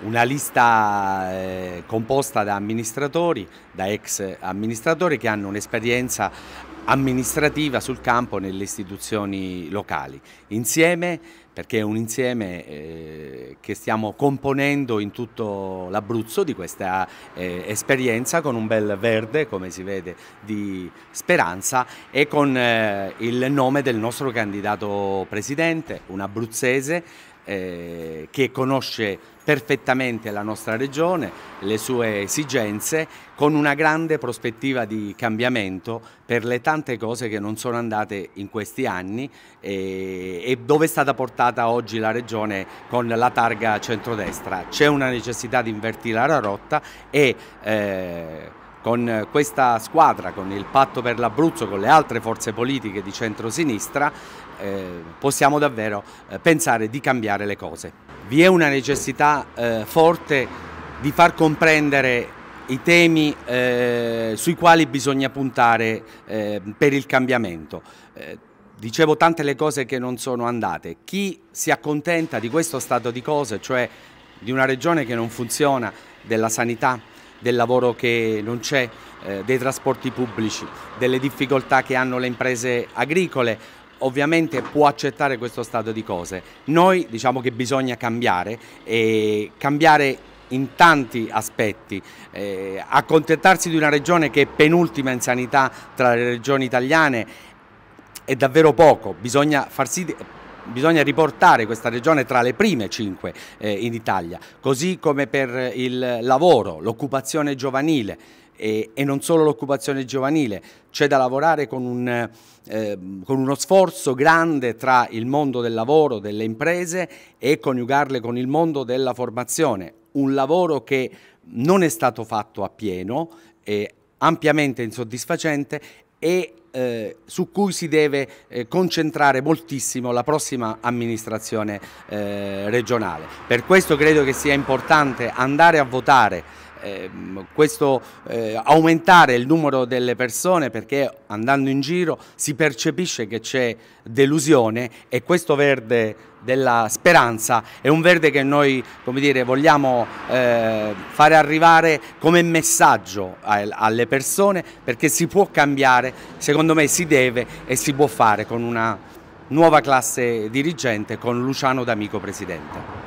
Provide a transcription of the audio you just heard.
una lista eh, composta da amministratori, da ex amministratori che hanno un'esperienza amministrativa sul campo nelle istituzioni locali. Insieme, perché è un insieme eh, che stiamo componendo in tutto l'Abruzzo di questa eh, esperienza con un bel verde, come si vede, di speranza e con eh, il nome del nostro candidato presidente, un abruzzese, eh, che conosce perfettamente la nostra regione, le sue esigenze, con una grande prospettiva di cambiamento per le tante cose che non sono andate in questi anni e, eh, e dove è stata portata oggi la regione con la targa centrodestra. C'è una necessità di invertire la rotta e eh, con questa squadra, con il patto per l'Abruzzo, con le altre forze politiche di centrosinistra, eh, possiamo davvero eh, pensare di cambiare le cose. Vi è una necessità eh, forte di far comprendere i temi eh, sui quali bisogna puntare eh, per il cambiamento. Eh, dicevo tante le cose che non sono andate. Chi si accontenta di questo stato di cose, cioè di una regione che non funziona, della sanità, del lavoro che non c'è, eh, dei trasporti pubblici, delle difficoltà che hanno le imprese agricole, ovviamente può accettare questo stato di cose. Noi diciamo che bisogna cambiare e cambiare in tanti aspetti, eh, accontentarsi di una regione che è penultima in sanità tra le regioni italiane è davvero poco, bisogna far sì bisogna riportare questa regione tra le prime cinque eh, in Italia, così come per il lavoro, l'occupazione giovanile e, e, non solo l'occupazione giovanile, c'è da lavorare con, un, eh, con, uno sforzo grande tra il mondo del lavoro, delle imprese e coniugarle con il mondo della formazione, un lavoro che non è stato fatto a pieno, eh, ampiamente insoddisfacente e eh, su cui si deve eh, concentrare moltissimo la prossima amministrazione eh, regionale. Per questo credo che sia importante andare a votare eh, questo eh, aumentare il numero delle persone perché andando in giro si percepisce che c'è delusione e questo verde della speranza è un verde che noi dire, vogliamo eh, fare arrivare come messaggio a, alle persone perché si può cambiare, secondo me si deve e si può fare con una nuova classe dirigente, con Luciano D'Amico Presidente.